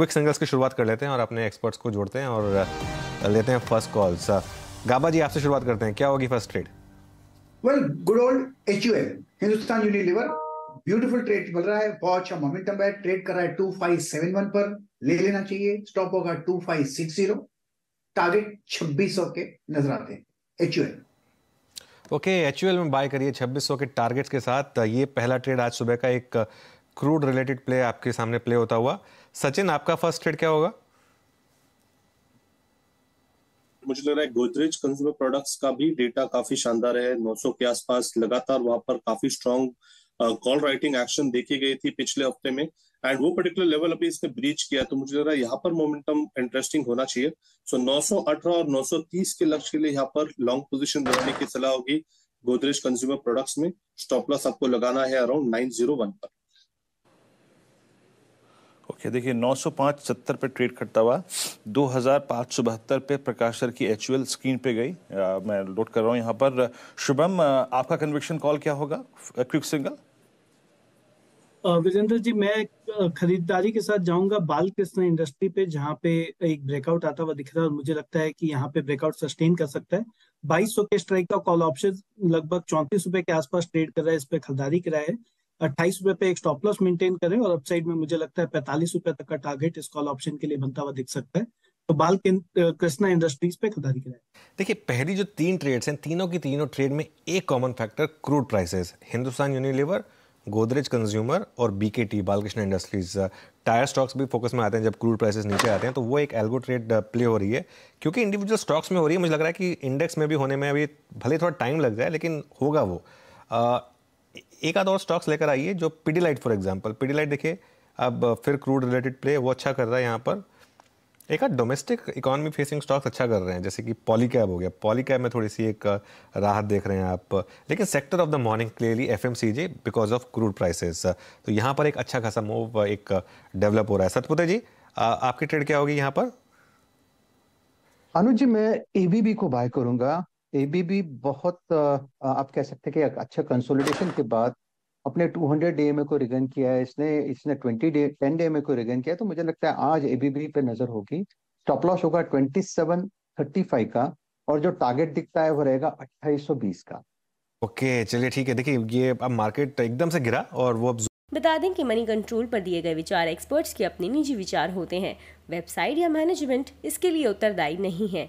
quick singles की शुरुआत कर लेते हैं और अपने एक्सपर्ट्स को जोड़ते हैं और लेते हैं फर्स्ट कॉल्स गाबा जी आपसे शुरुआत करते हैं क्या होगी first trade well good old H U L Hindustan Unilever beautiful trade मिल रहा है बहुत अच्छा मोमेंटम है ट्रेड कर रहा है टू फाइव सेवन वन पर ले लेना चाहिए स्टॉप होगा two five six zero target छब्बीस सौ के नजर आते हैं H U L okay H में बाय करिए 2600 के टारगेट्स के साथ ये पहला ट्रेड आज सुबह का एक क्रूड रिलेटेड प्ले आपके सामने प्ले होता हुआ सचिन आपका फर्स्ट ट्रेड क्या होगा मुझे लग रहा है गोदरेज कंज्यूमर प्रोडक्ट्स का भी डेटा काफी शानदार है 900 के आसपास लगातार वहां पर काफी स्ट्रॉन्ग कॉल राइटिंग एक्शन देखी गई थी पिछले हफ्ते में एंड वो पर्टिकुलर लेवल अभी इसने ब्रीच किया तो मुझे लग रहा है यहाँ पर मोमेंटम इंटरेस्टिंग होना चाहिए सो so, 918 और 930 के लक्ष्य के लिए यहाँ पर लॉन्ग पोजिशन बनाने की सलाह होगी गोदरेज कंज्यूमर प्रोडक्ट्स में स्टॉप लॉस आपको लगाना है अराउंड नाइन पर ओके okay, देखिए 905 70 पे ट्रेड करता हुआ दो 2572 पे प्रकाश सर की एच स्क्रीन पे गई आ, मैं लोड कर रहा हूँ यहाँ पर शुभम आपका कन्विक्शन कॉल क्या होगा क्विक सिंगल विजेंद्र जी मैं खरीदारी के साथ जाऊंगा बाल कृष्ण इंडस्ट्री पे जहाँ पे एक ब्रेकआउट आता हुआ दिख रहा है और मुझे लगता है कि यहाँ पे ब्रेकआउट सस्टेन कर सकता है बाईस के स्ट्राइक का कॉल ऑप्शन लगभग चौंतीस रुपए के आसपास ट्रेड कर रहा है इस पे खरीदारी कराए है अट्ठाईस रुपए पे एक स्टॉप लॉस मेंटेन करें और अपसाइड में मुझे लगता है पैंतालीस रुपए तक का टारगेट इस कॉल ऑप्शन के लिए बनता हुआ दिख सकता है तो बाल कृष्णा इंडस्ट्रीज पे खरीदारी कराए देखिए पहली जो तीन ट्रेड्स हैं तीनों की तीनों ट्रेड में एक common factor crude prices Hindustan Unilever Godrej consumer और BKT Balkrishna industries tyre stocks भी फोकस में आते हैं जब क्रूड प्राइसेस नीचे आते हैं तो वो एक एल्गो ट्रेड प्ले हो रही है क्योंकि इंडिविजुअल स्टॉक्स में हो रही है मुझे लग रहा है कि इंडेक्स में भी होने में अभी भले थोड़ा टाइम लग जाए लेकिन होगा वो एक आध और स्टॉक्स लेकर आइए जो पीडीलाइट फॉर एग्जाम्पल पीडीलाइट देखिए अब uh, फिर क्रूड रिलेटेड प्ले वो अच्छा कर रहा है यहाँ पर एक आध डोमेस्टिक इकोनॉमी फेसिंग स्टॉक्स अच्छा कर रहे हैं जैसे कि पॉलीकैब हो गया पॉलीकैब में थोड़ी सी एक uh, राहत देख रहे हैं आप लेकिन sector of the morning clearly F M C G because of crude prices तो यहाँ पर एक अच्छा खासा मूव uh, एक डेवलप हो रहा है सतपुते जी आपकी ट्रेड क्या होगी यहाँ पर अनुज जी मैं एबीबी को बाय करूंगा एबीबी बहुत आप कह सकते हैं कि अच्छा कंसोलिडेशन के बाद अपने 200 डे में को रिगन किया है इसने इसने 20 डे 10 डे में को रिगन किया तो मुझे लगता है आज एबीबी पे नजर होगी स्टॉप लॉस होगा 2735 का और जो टारगेट दिखता है वो रहेगा 2820 का ओके चलिए ठीक है देखिए ये अब मार्केट एकदम से गिरा और वो अब बता दें कि मनी कंट्रोल पर दिए गए विचार एक्सपर्ट्स के अपने निजी विचार होते हैं वेबसाइट या मैनेजमेंट इसके लिए उत्तरदायी नहीं है